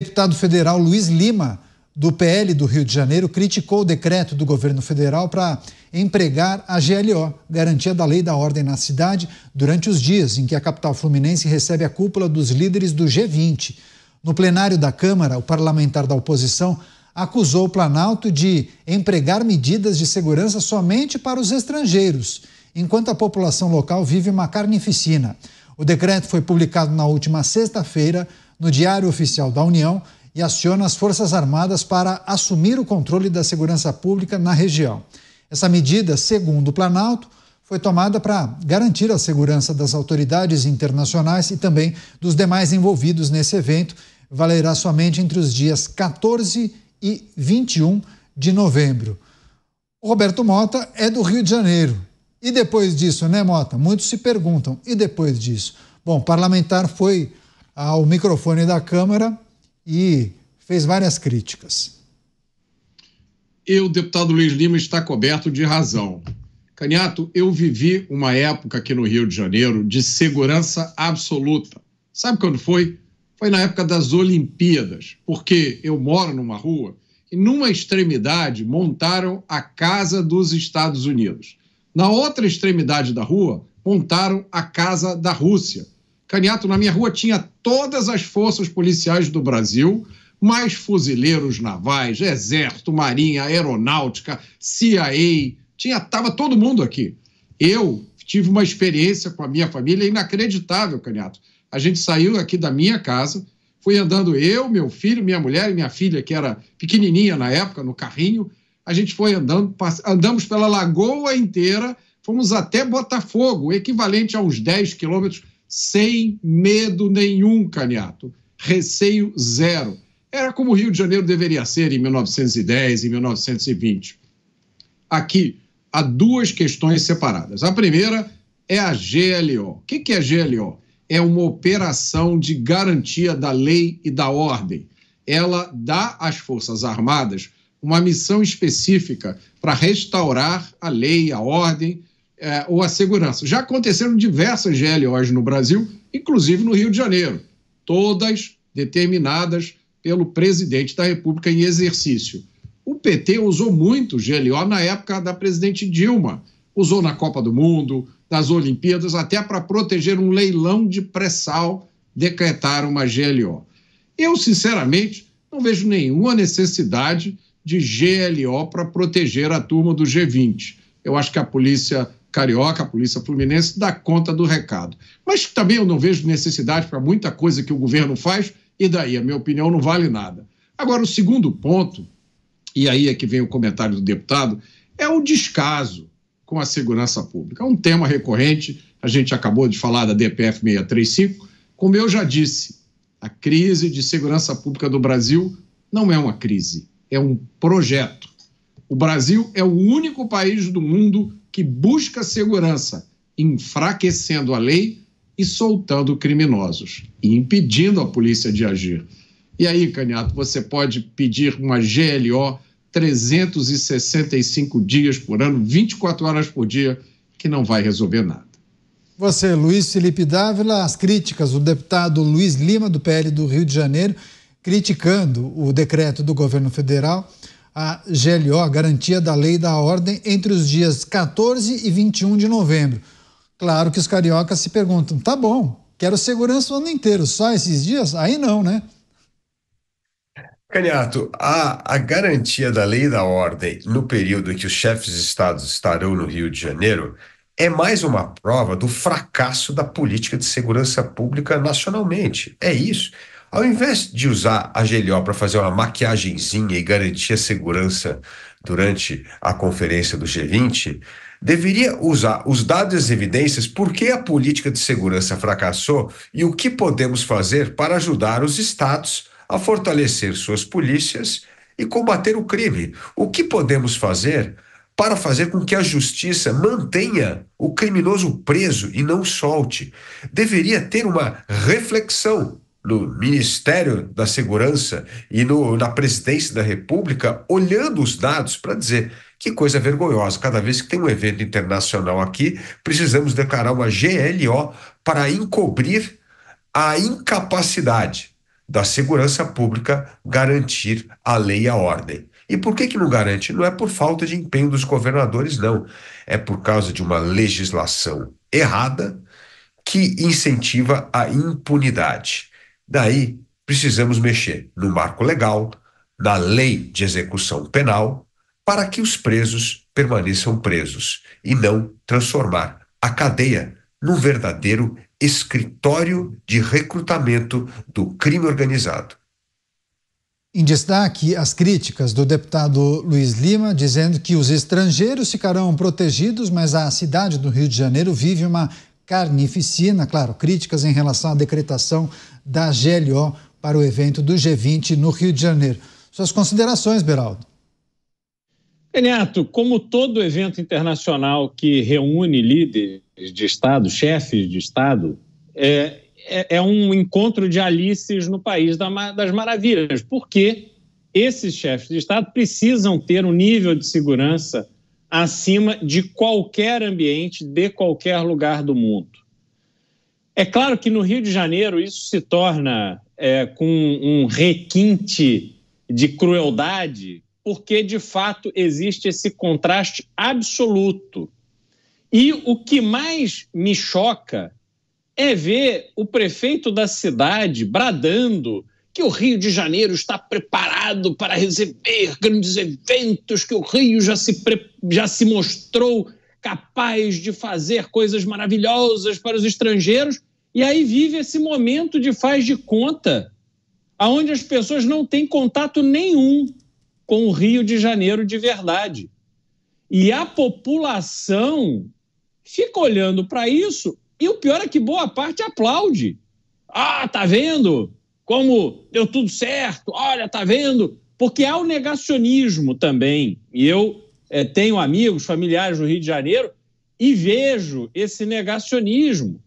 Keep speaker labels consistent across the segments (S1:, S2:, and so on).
S1: deputado federal Luiz Lima, do PL do Rio de Janeiro, criticou o decreto do governo federal para empregar a GLO, garantia da lei da ordem na cidade, durante os dias em que a capital fluminense recebe a cúpula dos líderes do G20. No plenário da Câmara, o parlamentar da oposição acusou o Planalto de empregar medidas de segurança somente para os estrangeiros, enquanto a população local vive uma carnificina. O decreto foi publicado na última sexta-feira no Diário Oficial da União e aciona as Forças Armadas para assumir o controle da segurança pública na região. Essa medida, segundo o Planalto, foi tomada para garantir a segurança das autoridades internacionais e também dos demais envolvidos nesse evento. Valerá somente entre os dias 14 e 21 de novembro. O Roberto Mota é do Rio de Janeiro. E depois disso, né, Mota? Muitos se perguntam: e depois disso? Bom, parlamentar foi ao microfone da Câmara e fez várias críticas.
S2: E o deputado Luiz Lima está coberto de razão. Caniato, eu vivi uma época aqui no Rio de Janeiro de segurança absoluta. Sabe quando foi? Foi na época das Olimpíadas, porque eu moro numa rua e numa extremidade montaram a Casa dos Estados Unidos. Na outra extremidade da rua, montaram a Casa da Rússia. Caniato, na minha rua tinha todas as forças policiais do Brasil, mais fuzileiros navais, exército, marinha, aeronáutica, CIA, tinha tava todo mundo aqui. Eu tive uma experiência com a minha família inacreditável, Caniato. A gente saiu aqui da minha casa, fui andando eu, meu filho, minha mulher e minha filha, que era pequenininha na época, no carrinho. A gente foi andando, andamos pela lagoa inteira, fomos até Botafogo, equivalente a uns 10 quilômetros sem medo nenhum, Caniato. Receio zero. Era como o Rio de Janeiro deveria ser em 1910, em 1920. Aqui, há duas questões separadas. A primeira é a GLO. O que é a GLO? É uma operação de garantia da lei e da ordem. Ela dá às Forças Armadas uma missão específica para restaurar a lei, a ordem é, ou a segurança. Já aconteceram diversas GLOs no Brasil, inclusive no Rio de Janeiro, todas determinadas pelo presidente da República em exercício. O PT usou muito GLO na época da presidente Dilma, usou na Copa do Mundo, nas Olimpíadas, até para proteger um leilão de pré-sal, decretaram uma GLO. Eu, sinceramente, não vejo nenhuma necessidade de GLO para proteger a turma do G20. Eu acho que a polícia Carioca, a Polícia Fluminense, dá conta do recado. Mas também eu não vejo necessidade para muita coisa que o governo faz, e daí, a minha opinião, não vale nada. Agora, o segundo ponto, e aí é que vem o comentário do deputado, é o descaso com a segurança pública. É um tema recorrente, a gente acabou de falar da DPF 635. Como eu já disse, a crise de segurança pública do Brasil não é uma crise, é um projeto. O Brasil é o único país do mundo que busca segurança, enfraquecendo a lei e soltando criminosos e impedindo a polícia de agir. E aí, Caniato, você pode pedir uma GLO 365 dias por ano, 24 horas por dia, que não vai resolver nada.
S1: Você, Luiz Felipe Dávila, as críticas do deputado Luiz Lima, do PL do Rio de Janeiro, criticando o decreto do governo federal a GLO, Garantia da Lei e da Ordem, entre os dias 14 e 21 de novembro. Claro que os cariocas se perguntam: tá bom, quero segurança o ano inteiro, só esses dias? Aí não, né?
S3: Caniato, a, a, garantia da lei e da ordem no período em que os chefes de Estado estarão no Rio de Janeiro é mais uma prova do fracasso da política de segurança pública nacionalmente. É isso. Ao invés de usar a GLO para fazer uma maquiagemzinha e garantir a segurança durante a conferência do G20, deveria usar os dados e as evidências por que a política de segurança fracassou e o que podemos fazer para ajudar os estados a fortalecer suas polícias e combater o crime. O que podemos fazer para fazer com que a justiça mantenha o criminoso preso e não solte? Deveria ter uma reflexão no Ministério da Segurança e no, na Presidência da República olhando os dados para dizer que coisa vergonhosa. Cada vez que tem um evento internacional aqui, precisamos declarar uma GLO para encobrir a incapacidade da segurança pública garantir a lei e a ordem. E por que, que não garante? Não é por falta de empenho dos governadores, não. É por causa de uma legislação errada que incentiva a impunidade. Daí, precisamos mexer no marco legal, na lei de execução penal, para que os presos permaneçam presos e não transformar a cadeia num verdadeiro escritório de recrutamento do crime organizado.
S1: Em destaque, as críticas do deputado Luiz Lima, dizendo que os estrangeiros ficarão protegidos, mas a cidade do Rio de Janeiro vive uma carnificina, claro, críticas em relação à decretação da GLO para o evento do G20 no Rio de Janeiro. Suas considerações, Beraldo.
S4: Renato, como todo evento internacional que reúne líderes de Estado, chefes de Estado, é, é, é um encontro de Alices no País das Maravilhas, porque esses chefes de Estado precisam ter um nível de segurança acima de qualquer ambiente, de qualquer lugar do mundo. É claro que no Rio de Janeiro isso se torna é, com um requinte de crueldade, porque de fato existe esse contraste absoluto. E o que mais me choca é ver o prefeito da cidade bradando que o Rio de Janeiro está preparado para receber grandes eventos, que o Rio já se, já se mostrou capaz de fazer coisas maravilhosas para os estrangeiros, e aí vive esse momento de faz de conta, aonde as pessoas não têm contato nenhum com o Rio de Janeiro de verdade. E a população fica olhando para isso, e o pior é que boa parte aplaude. Ah, tá vendo? como deu tudo certo, olha, tá vendo? Porque há o negacionismo também. E eu é, tenho amigos, familiares no Rio de Janeiro e vejo esse negacionismo.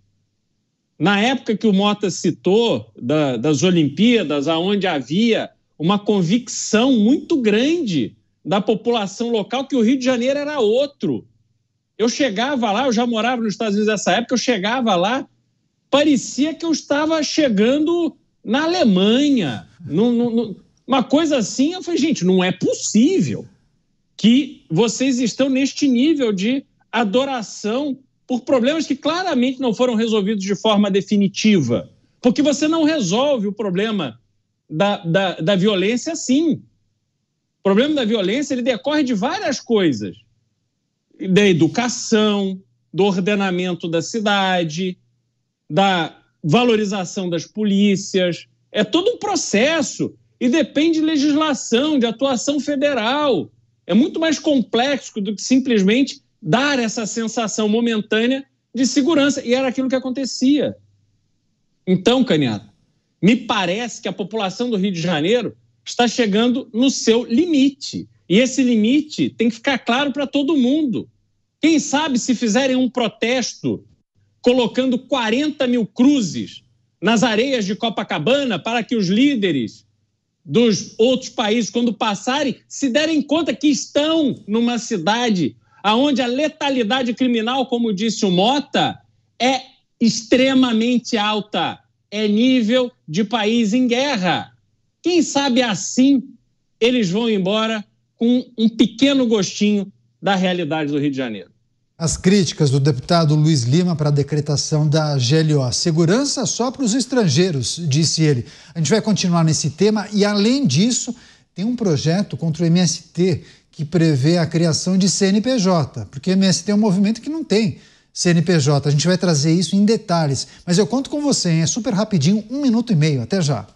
S4: Na época que o Mota citou da, das Olimpíadas, aonde havia uma convicção muito grande da população local que o Rio de Janeiro era outro. Eu chegava lá, eu já morava nos Estados Unidos nessa época, eu chegava lá, parecia que eu estava chegando na Alemanha. No, no, no, uma coisa assim, eu falei, gente, não é possível que vocês estão neste nível de adoração por problemas que claramente não foram resolvidos de forma definitiva. Porque você não resolve o problema da, da, da violência assim. O problema da violência ele decorre de várias coisas: da educação, do ordenamento da cidade, da valorização das polícias. É todo um processo e depende de legislação, de atuação federal. É muito mais complexo do que simplesmente dar essa sensação momentânea de segurança. E era aquilo que acontecia. Então, Caniato, me parece que a população do Rio de Janeiro está chegando no seu limite. E esse limite tem que ficar claro para todo mundo. Quem sabe se fizerem um protesto colocando 40 mil cruzes nas areias de Copacabana para que os líderes dos outros países, quando passarem, se derem conta que estão numa cidade onde a letalidade criminal, como disse o Mota, é extremamente alta. É nível de país em guerra. Quem sabe assim eles vão embora com um pequeno gostinho da realidade do Rio de Janeiro.
S1: As críticas do deputado Luiz Lima para a decretação da GLO. Segurança só para os estrangeiros, disse ele. A gente vai continuar nesse tema e, além disso, tem um projeto contra o MST que prevê a criação de CNPJ, porque o MST é um movimento que não tem CNPJ. A gente vai trazer isso em detalhes, mas eu conto com você, hein? é super rapidinho um minuto e meio. Até já.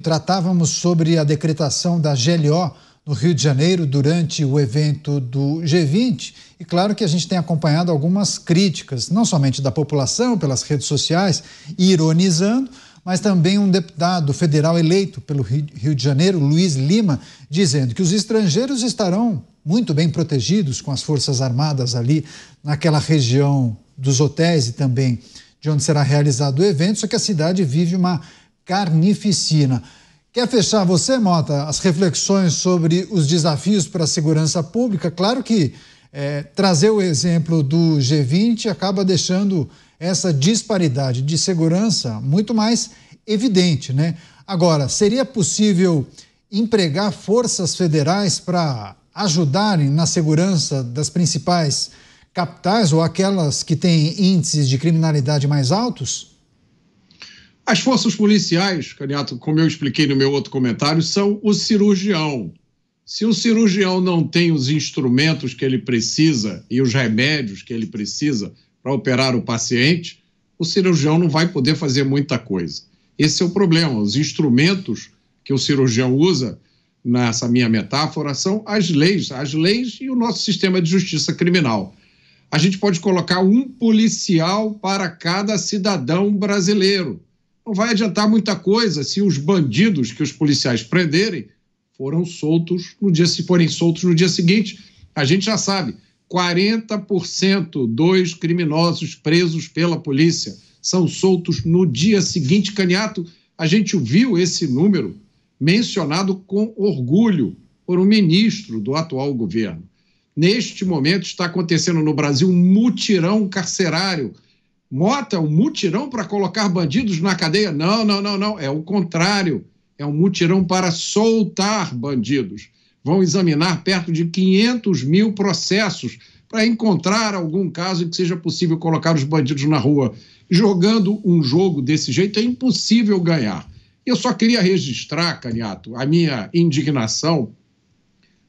S1: Tratávamos sobre a decretação da GLO no Rio de Janeiro durante o evento do G20. E claro que a gente tem acompanhado algumas críticas, não somente da população pelas redes sociais, ironizando, mas também um deputado federal eleito pelo Rio de Janeiro, Luiz Lima, dizendo que os estrangeiros estarão muito bem protegidos com as Forças Armadas ali naquela região dos hotéis e também de onde será realizado o evento, só que a cidade vive uma carnificina. Quer fechar você, Mota, as reflexões sobre os desafios para a segurança pública? Claro que é, trazer o exemplo do G20 acaba deixando essa disparidade de segurança muito mais evidente, né? Agora, seria possível empregar forças federais para ajudarem na segurança das principais capitais ou aquelas que têm índices de criminalidade mais altos?
S2: As forças policiais, Caniato, como eu expliquei no meu outro comentário, são o cirurgião. Se o cirurgião não tem os instrumentos que ele precisa e os remédios que ele precisa para operar o paciente, o cirurgião não vai poder fazer muita coisa. Esse é o problema. Os instrumentos que o cirurgião usa, nessa minha metáfora, são as leis, as leis e o nosso sistema de justiça criminal. A gente pode colocar um policial para cada cidadão brasileiro não vai adiantar muita coisa se os bandidos que os policiais prenderem foram soltos no dia se forem soltos no dia seguinte. A gente já sabe, 40% dos criminosos presos pela polícia são soltos no dia seguinte. Caniato, a gente viu esse número mencionado com orgulho por um ministro do atual governo. Neste momento está acontecendo no Brasil um mutirão carcerário Mota é um mutirão para colocar bandidos na cadeia. Não, não, não, não. É o contrário. É um mutirão para soltar bandidos. Vão examinar perto de 500 mil processos para encontrar algum caso em que seja possível colocar os bandidos na rua. Jogando um jogo desse jeito é impossível ganhar. Eu só queria registrar, Caniato, a minha indignação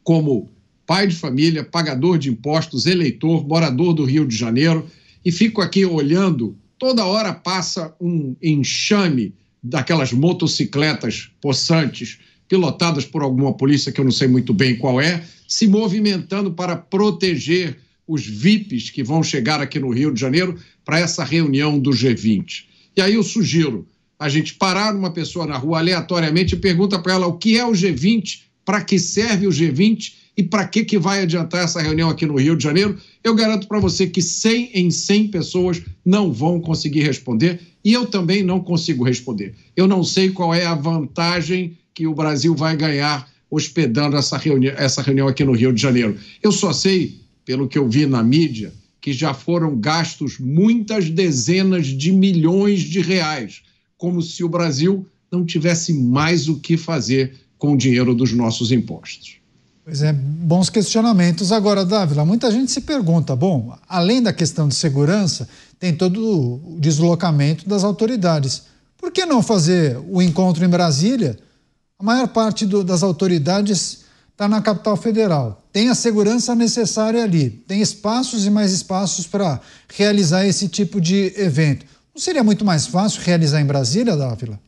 S2: como pai de família, pagador de impostos, eleitor, morador do Rio de Janeiro e fico aqui olhando. Toda hora passa um enxame daquelas motocicletas possantes, pilotadas por alguma polícia que eu não sei muito bem qual é, se movimentando para proteger os VIPs que vão chegar aqui no Rio de Janeiro para essa reunião do G20. E aí eu sugiro a gente parar uma pessoa na rua aleatoriamente e pergunta para ela o que é o G20, para que serve o G20 e para que, que vai adiantar essa reunião aqui no Rio de Janeiro? Eu garanto para você que 100 em 100 pessoas não vão conseguir responder e eu também não consigo responder. Eu não sei qual é a vantagem que o Brasil vai ganhar hospedando essa, reuni essa reunião aqui no Rio de Janeiro. Eu só sei, pelo que eu vi na mídia, que já foram gastos muitas dezenas de milhões de reais, como se o Brasil não tivesse mais o que fazer com o dinheiro dos nossos impostos.
S1: Pois é, bons questionamentos. Agora, Dávila, muita gente se pergunta: bom, além da questão de segurança, tem todo o deslocamento das autoridades. Por que não fazer o encontro em Brasília? A maior parte do, das autoridades está na capital federal. Tem a segurança necessária ali, tem espaços e mais espaços para realizar esse tipo de evento. Não seria muito mais fácil realizar em Brasília, Dávila?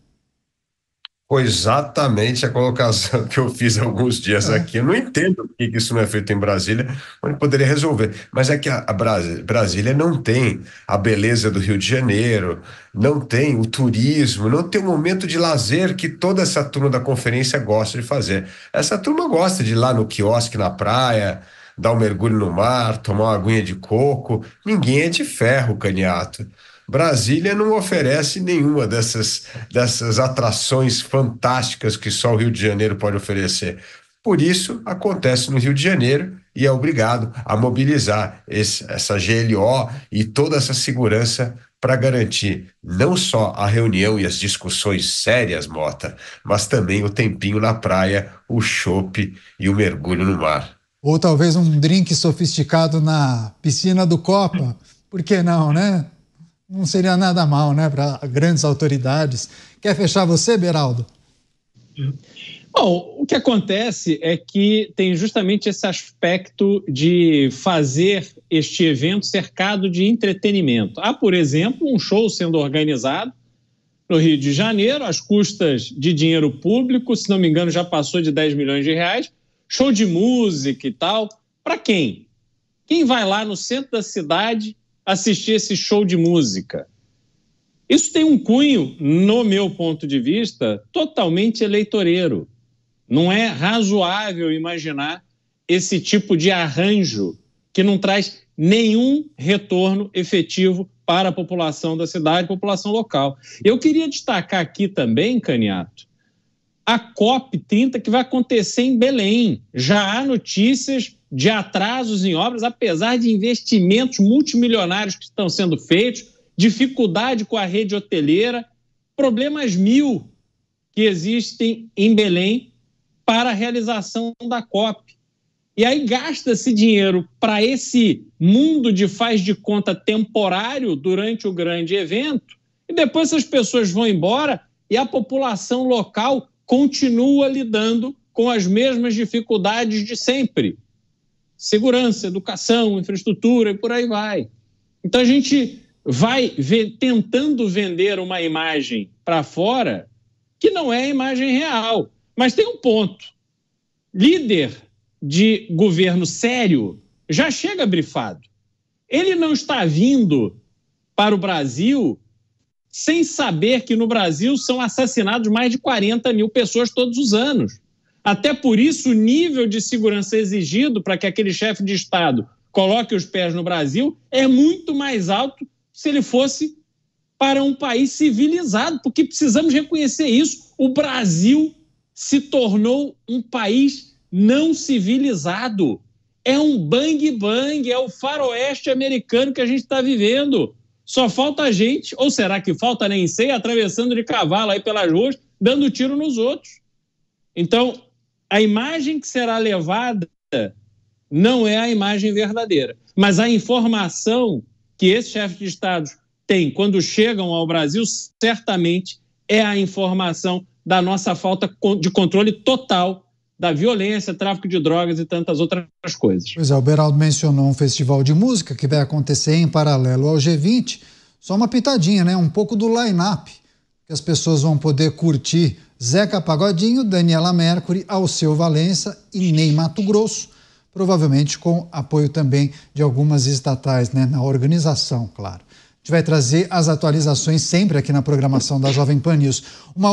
S3: Foi exatamente a colocação que eu fiz alguns dias ah. aqui. Eu não entendo por que isso não é feito em Brasília, onde poderia resolver. Mas é que a Brasília não tem a beleza do Rio de Janeiro, não tem o turismo, não tem o momento de lazer que toda essa turma da conferência gosta de fazer. Essa turma gosta de ir lá no quiosque, na praia, dar um mergulho no mar, tomar uma aguinha de coco. Ninguém é de ferro, caniato. Brasília não oferece nenhuma dessas, dessas atrações fantásticas que só o Rio de Janeiro pode oferecer. Por isso, acontece no Rio de Janeiro e é obrigado a mobilizar esse, essa GLO e toda essa segurança para garantir não só a reunião e as discussões sérias, Mota, mas também o tempinho na praia, o chope e o mergulho no mar.
S1: Ou talvez um drink sofisticado na piscina do Copa. Por que não, né? não seria nada mal, né, para grandes autoridades. Quer fechar você, Beraldo?
S4: Bom, o que acontece é que tem justamente esse aspecto de fazer este evento cercado de entretenimento. Há, por exemplo, um show sendo organizado no Rio de Janeiro, às custas de dinheiro público, se não me engano, já passou de 10 milhões de reais. Show de música e tal. Para quem? Quem vai lá no centro da cidade assistir esse show de música. Isso tem um cunho, no meu ponto de vista, totalmente eleitoreiro. Não é razoável imaginar esse tipo de arranjo que não traz nenhum retorno efetivo para a população da cidade, população local. Eu queria destacar aqui também, Caniato, a COP 30 que vai acontecer em Belém. Já há notícias de atrasos em obras, apesar de investimentos multimilionários que estão sendo feitos, dificuldade com a rede hoteleira, problemas mil que existem em Belém para a realização da COP. E aí gasta-se dinheiro para esse mundo de faz de conta temporário durante o grande evento, e depois essas pessoas vão embora e a população local continua lidando com as mesmas dificuldades de sempre segurança, educação, infraestrutura e por aí vai. Então a gente vai ver, tentando vender uma imagem para fora que não é a imagem real. Mas tem um ponto: líder de governo sério já chega brifado. Ele não está vindo para o Brasil sem saber que no Brasil são assassinados mais de 40 mil pessoas todos os anos. Até por isso, o nível de segurança exigido para que aquele chefe de Estado coloque os pés no Brasil é muito mais alto se ele fosse para um país civilizado, porque precisamos reconhecer isso. O Brasil se tornou um país não civilizado. É um bang-bang, é o faroeste americano que a gente está vivendo. Só falta a gente, ou será que falta nem sei, atravessando de cavalo aí pelas ruas, dando tiro nos outros. Então, a imagem que será levada não é a imagem verdadeira, mas a informação que esses chefes de Estado têm quando chegam ao Brasil certamente é a informação da nossa falta de controle total da violência, tráfico de drogas e tantas outras
S1: coisas. Pois é, o Beraldo mencionou um festival de música que vai acontecer em paralelo ao G20. Só uma pitadinha, né? Um pouco do line-up que as pessoas vão poder curtir Zeca Pagodinho, Daniela Mercury, Alceu Valença e Ney Mato Grosso, provavelmente com apoio também de algumas estatais, né, na organização, claro. A gente vai trazer as atualizações sempre aqui na programação da Jovem Pan News. Uma